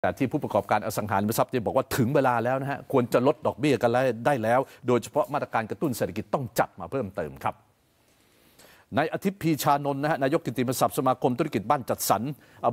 แต่ที่ผู้ประกอบการอสังหาริมทรัพย์จะี่บอกว่าถึงเวลาแล้วนะฮะควรจะลดดอกเบี้ยกันได้แล้ว โดยเฉพาะมาตรการกระตุ้นเศรษฐกิจต้องจัดมาเพิ่มเติมครับนายอาทิตย์พีชานนท์นะฮะนายกกิติมศักดิ์สมาคมธุรกิจบ้านจัดสรร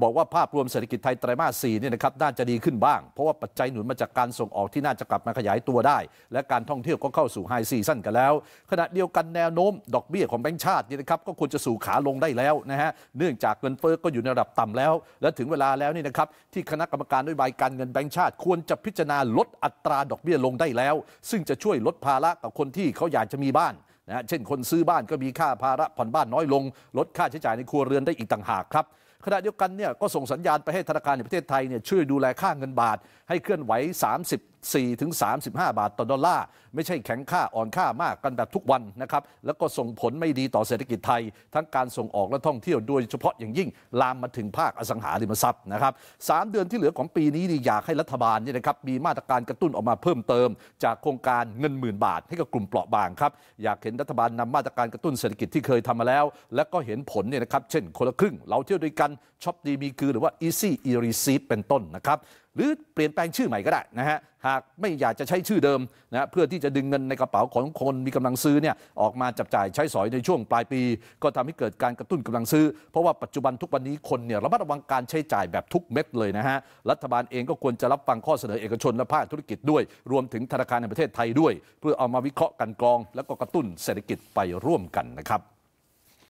บอกว่าภาพรวมเศรษฐกิจไทยไตรมาสสี่เนี่ยนะครับน่าจะดีขึ้นบ้าง เพราะว่าปัจจัยหนุนมาจากการส่งออกที่น่าจะกลับมาขยายตัวได้ และการท่องเที่ยวก็เข้าสู่ไฮซีซั่นกันแล้ว ขณะเดียวกันแนวโน้มดอกเบี้ยของแบงก์ชาตินี่นะครับก็ควรจะสู่ขาลงได้แล้วนะฮะเนื่องจากเงินเฟ้อก็อยู่ในระดับต่ำแล้ว และถึงเวลาแล้วนี่นะครับที่คณะกรรมการนโยบายการเงินแบงก์ชาติควรจะพิจารณาลดอัตราดอกเบี้ยลงได้แล้ว ซึ่งจะช่วยลดภาระกับคนที่เขาอยากจะมีบ้านนะเช่นคนซื้อบ้านก็มีค่าภาระผ่อนบ้านน้อยลง ลดค่าใช้จ่ายในครัวเรือนได้อีกต่างหากครับขณะเดียวกันเนี่ยก็ส่งสัญญาณไปให้ธนาคารในประเทศไทยเนี่ยช่วยดูแลค่าเงินบาทให้เคลื่อนไหว 30 4 ถึง 35 บาทต่อดอลลาร์ไม่ใช่แข็งค่าอ่อนค่ามากกันแบบทุกวันนะครับ แล้วก็ส่งผลไม่ดีต่อเศรษฐกิจไทย ทั้งการส่งออกและท่องเที่ยวโดยเฉพาะอย่างยิ่ง ลามมาถึงภาคอสังหาริมทรัพย์นะครับสเดือนที่เหลือของปีนี้นี่อยากให้รัฐบาลเนี่ยนะครับมีมาตรการกระตุ้นออกมาเพิ่มเติม จากโครงการเงินหมื่นบาทให้กับกลุ่มเปราะบางครับอยากเห็นรัฐบาลนำมาตรการกระตุ้นเศรษฐกิจที่เคยทำมาแล้ว และก็เห็นผลเนี่ยนะครับเช่นคนละครึ่งเราเที่ยวด้วยกันช็อปดีมี คือหรือว่า Easy e r e c e i p เป็นต้นนะครับหรือเปลี่ยนแปลงชื่อใหม่ก็ได้นะฮะหากไม่อยากจะใช้ชื่อเดิมนะเพื่อที่จะดึงเงินในกระเป๋าของคนมีกำลังซื้อเนี่ยออกมาจับจ่ายใช้สอยในช่วงปลายปี ก็ทำให้เกิดการกระตุ้นกำลังซื้อ เพราะว่าปัจจุบันทุกวันนี้คนเนี่ยระมัดระวังการใช้จ่ายแบบทุกเม็ดเลยนะฮะรัฐบาลเองก็ควรจะรับฟังข้อเสนอเอกชนและภาคธุรกิจด้วยรวมถึงธนาคารในประเทศไทยด้วย เพื่อเอามาวิเคราะห์กันกรอง แล้วก็กระตุ้นเศรษฐกิจไปร่วมกันนะครับ